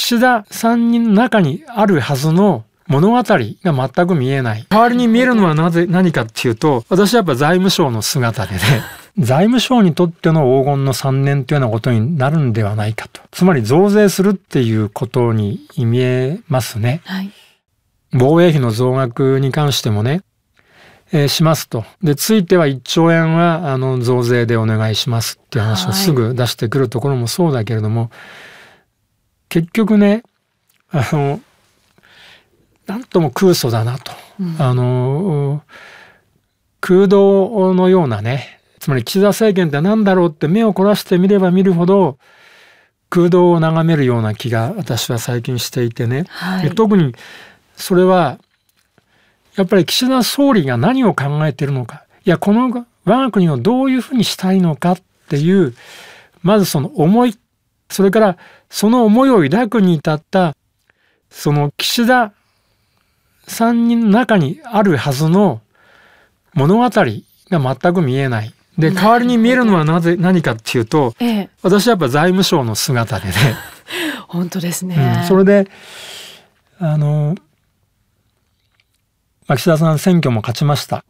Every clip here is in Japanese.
岸田さんの中にあるはずの物語が全く見えない。代わりに見えるのはなぜ、何かっていうと、私はやっぱ財務省の姿でね、財務省にとっての黄金の3年というようなことになるんではないかと。つまり増税するっていうことに見えますね。はい、防衛費の増額に関してもね、えー、しますと。で、ついては1兆円はあの増税でお願いしますっていう話をすぐ出してくるところもそうだけれども、はい結局ねあのなんとも空想だなと、うん、あの空洞のようなねつまり岸田政権って何だろうって目を凝らしてみれば見るほど空洞を眺めるような気が私は最近していてね、はい、特にそれはやっぱり岸田総理が何を考えているのかいやこの我が国をどういうふうにしたいのかっていうまずその思いっそれからその思いを抱くに至ったその岸田さんの中にあるはずの物語が全く見えない。で代わりに見えるのはなぜ何かっていうと、ええ、私はやっぱ財務省の姿でね 本当ですね、うん、それであの岸田さん選挙も勝ちました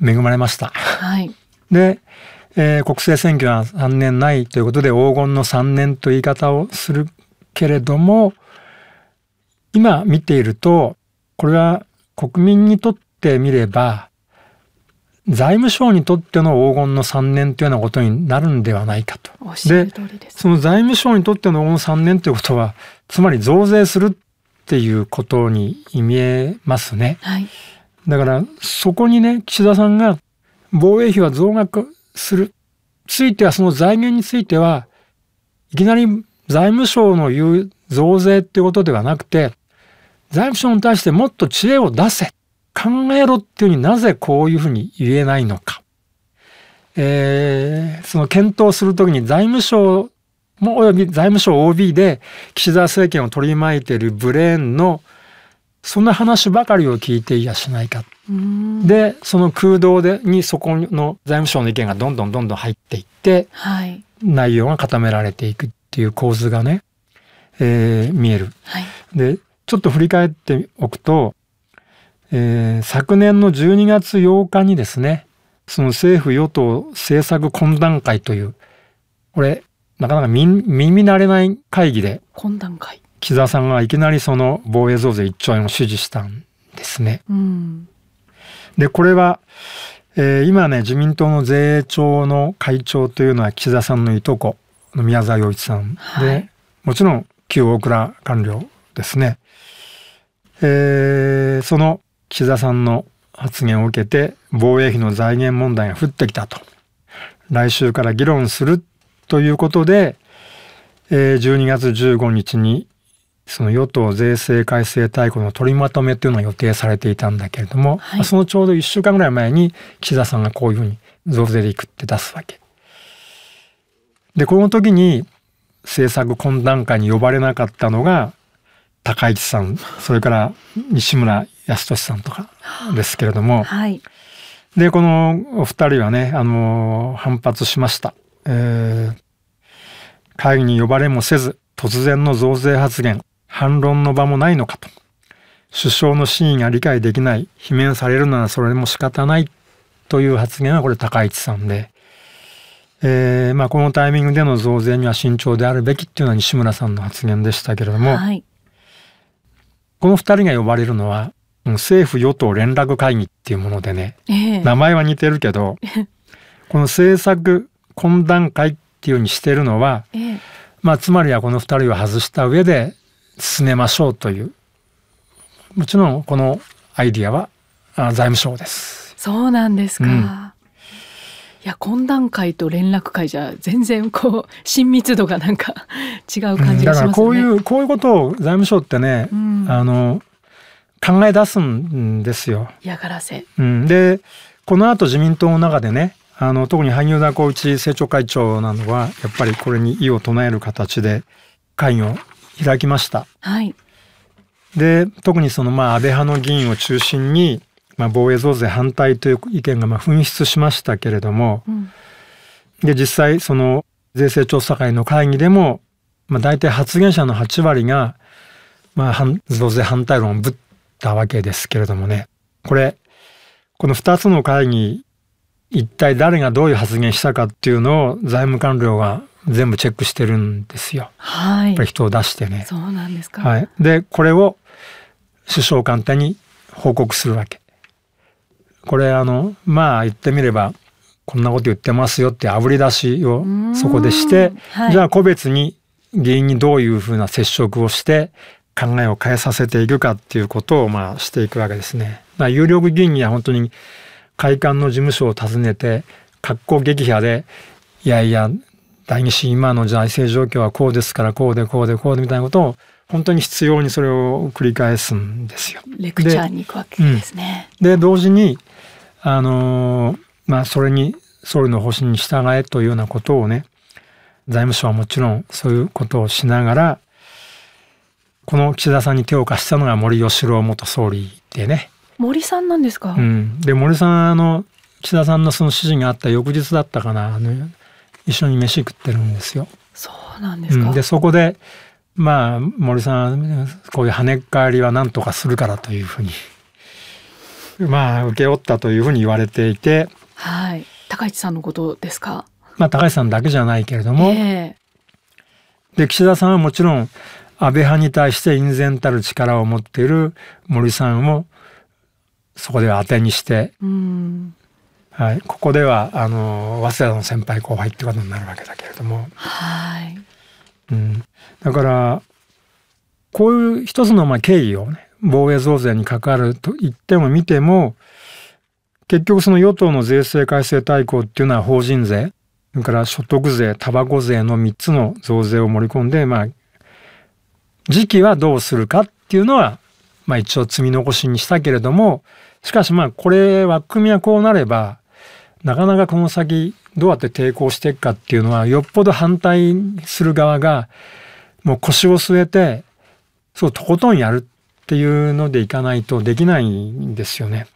恵まれました。はい、でえー、国政選挙は3年ないということで黄金の3年と言い方をするけれども今見ているとこれは国民にとってみれば財務省にとっての黄金の3年というようなことになるんではないかと。で、その財務省にとっての黄金3年ということはつまり増税するっていうことに見えますね。はい、だからそこにね岸田さんが防衛費は増額する。ついてはその財源については、いきなり財務省の言う増税っていうことではなくて、財務省に対してもっと知恵を出せ、考えろっていうふうになぜこういうふうに言えないのか。えー、その検討するときに財務省もおよび財務省 OB で岸田政権を取り巻いているブレーンのそんな話ばかりを聞いていやしないか。で、その空洞でにそこの財務省の意見がどんどんどんどん入っていって、はい、内容が固められていくっていう構図がね、えー、見える。はい、で、ちょっと振り返っておくと、えー、昨年の12月8日にですね、その政府与党政策懇談会という、これ、なかなか耳慣れない会議で。懇談会。木澤さんがいきなりその防衛増税1兆円を支持したんですね。うん、でこれは、えー、今ね自民党の税調の会長というのは岸田さんのいとこの宮沢洋一さんで、はい、もちろん旧大蔵官僚ですね。えー、その岸田さんの発言を受けて防衛費の財源問題が降ってきたと来週から議論するということで、えー、12月15日にその与党税制改正大綱の取りまとめというのが予定されていたんだけれども、はい、そのちょうど1週間ぐらい前に岸田さんがこういうふうに増税でいくって出すわけ。で、この時に政策懇談会に呼ばれなかったのが高市さん、それから西村康稔さんとかですけれども、はい、で、このお二人はね、あの、反発しました。えー、会議に呼ばれもせず、突然の増税発言、反論の場もないのかと。首相の真意が理解できない、罷免されるならそれも仕方ないという発言はこれ高市さんで、えー、まあ、このタイミングでの増税には慎重であるべきっていうのは西村さんの発言でしたけれども、はい、この2人が呼ばれるのは政府与党連絡会議っていうものでね、えー、名前は似てるけど この政策懇談会っていうようにしてるのは、えー、まあ、つまりはこの2人を外した上で進めましょうというもちろんこのアイディアは財務省です。そうなんですか、うん、いや懇談会と連絡会じゃ全然こう親密度がなんか違う感じがしますね、だからこういうこういうことを財務省ってね、うん、あの考え出すんですよ。嫌がらせ、うん、でこの後自民党の中でねあの特に萩生田光一政調会長なのはやっぱりこれに異を唱える形で関与開きました。はい、で特にそのまあ安倍派の議員を中心に、まあ、防衛増税反対という意見がまあ紛失しましたけれども、うん、で実際その税制調査会の会議でも、まあ、大体発言者の8割が、まあ、増税反対論をぶったわけですけれどもねこれこの2つの会議一体誰がどういう発言したかっていうのを財務官僚が全部チェックしてるんですよ。はい、やっぱり人を出してね。そうなんですか。はい、でこれを首相官邸に報告するわけ。これあのまあ言ってみればこんなこと言ってますよってあぶり出しをそこでして、はい、じゃあ個別に議員にどういうふうな接触をして考えを変えさせていくかっていうことをまあしていくわけですね。まあ、有力議員には本当に会館の事務所を訪ねて格好撃破でいやいや今の財政状況はこうですからこうでこうでこうでみたいなことを本当に必要にそれを繰り返すんですよ。レクチャーに行くわけですね。でうん、で同時にあのまあそれに総理の方針に従えというようなことをね財務省はもちろんそういうことをしながらこの岸田さんに手を貸したのが森喜朗元総理でね。森さんなんですか、うん、で森さんあの岸田さんのその指示があった翌日だったかなあの一緒に飯食ってるんですよ。そうなんですか、うん、でそこでまあ森さんこういう跳ね返りは何とかするからというふうに まあ請け負ったというふうに言われていて、はい、高市さんのことですか、まあ、高市さんだけじゃないけれども、えー、で岸田さんはもちろん安倍派に対して隠然たる力を持っている森さんをそこで当てにして、はい、ここではあの早稲田の先輩後輩ってことになるわけだけれども、はいうん、だからこういう一つのまあ経緯をね防衛増税に関わるとっても見ても結局その与党の税制改正大綱っていうのは法人税それから所得税たばこ税の3つの増税を盛り込んで、まあ、時期はどうするかっていうのは、まあ、一応積み残しにしたけれどもしかしまあこれ枠組みはこうなればなかなかこの先どうやって抵抗していくかっていうのはよっぽど反対する側がもう腰を据えてそうとことんやるっていうのでいかないとできないんですよね。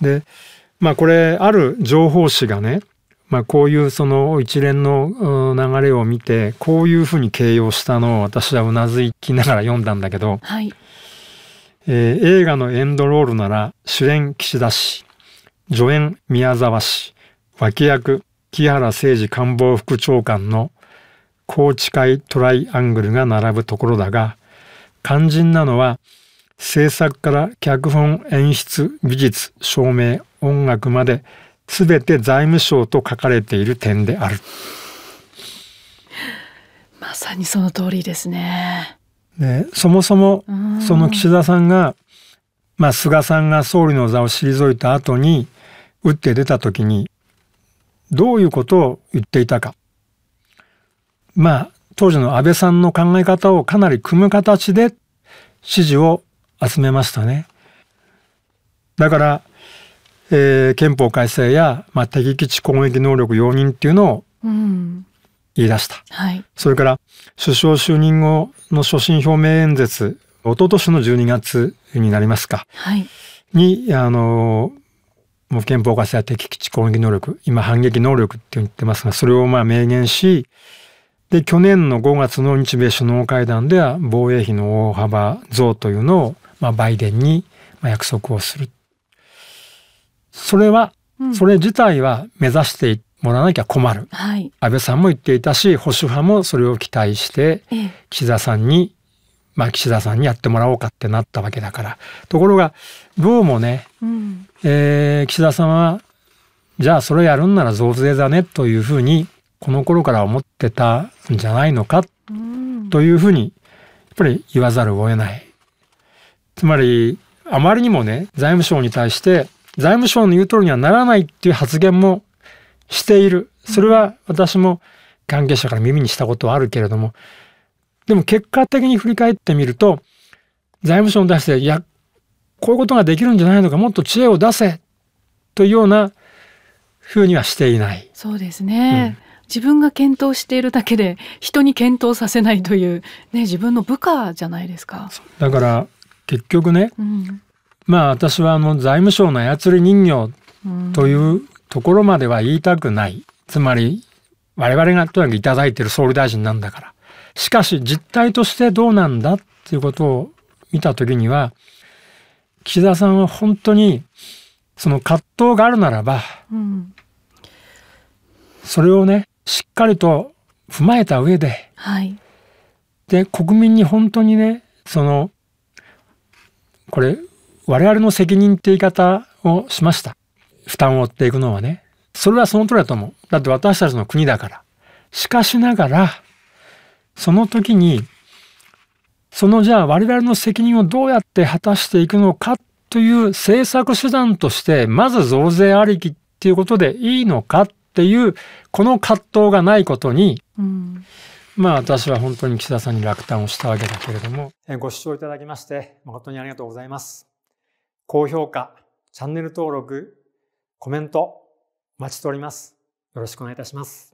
でまあこれある情報誌がね、まあ、こういうその一連の流れを見てこういうふうに形容したのを私はうなずきながら読んだんだけど、はい、えー、映画のエンドロールなら主演岸田氏助演宮沢氏脇役木原誠二官房副長官の宏池会トライアングルが並ぶところだが肝心なのは制作から脚本演出美術照明音楽まで全て財務省と書かれている点であるまさにその通りですね。でそもそもその岸田さんが、まあ、菅さんが総理の座を退いた後に打って出た時にどういうことを言っていたか。まあ、当時の安倍さんの考え方をかなり組む形で支持を集めましたね。だから、えー、憲法改正や、まあ、敵基地攻撃能力容認っていうのを言い出した。うんはい、それから、首相就任後の所信表明演説、一昨年の12月になりますか。はい、に、あの、もう憲法化した敵基地攻撃能力、今反撃能力って言ってますが、それをまあ明言し、で、去年の5月の日米首脳会談では防衛費の大幅増というのを、まあ、バイデンに約束をする。それは、それ自体は目指してもらわなきゃ困る、はい、安倍さんも言っていたし保守派もそれを期待して、岸田さんにまあ、岸田さんにやってもらおうかってなったわけだからところがどうもね、うん、えー、岸田さんはじゃあそれやるんなら増税だねというふうにこの頃から思ってたんじゃないのかというふうにやっぱり言わざるを得ない。つまりあまりにもね財務省に対して財務省の言う通りにはならないっていう発言もしている。それは私も関係者から耳にしたことはあるけれどもでも結果的に振り返ってみると、財務省に出して、いや、こういうことができるんじゃないのか、もっと知恵を出せというようなふうにはしていない。そうですね。うん自分が検討しているだけで人に検討させないという、ね、自分の部下じゃないですか。だから結局ね、うん、まあ私はあの財務省の操り人形というところまでは言いたくない、うん、つまり我々がとにかく頂いてる総理大臣なんだからしかし実態としてどうなんだっていうことを見た時には、岸田さんは本当にその葛藤があるならば、うん、それをね、しっかりと踏まえた上で、はい、で、国民に本当にね、その、これ、我々の責任って言い方をしました。負担を負っていくのはね。それはその通りだと思う。だって私たちの国だから。しかしながら、その時にそのじゃあ我々の責任をどうやって果たしていくのかという政策手段としてまず増税ありきっていうことでいいのかっていうこの葛藤がないことに、うん、まあ私は本当に岸田さんに落胆をしたわけだけれどもご視聴いただきまして誠にありがとうございます高評価チャンネル登録コメントお待ちしておりますよろしくお願いいたします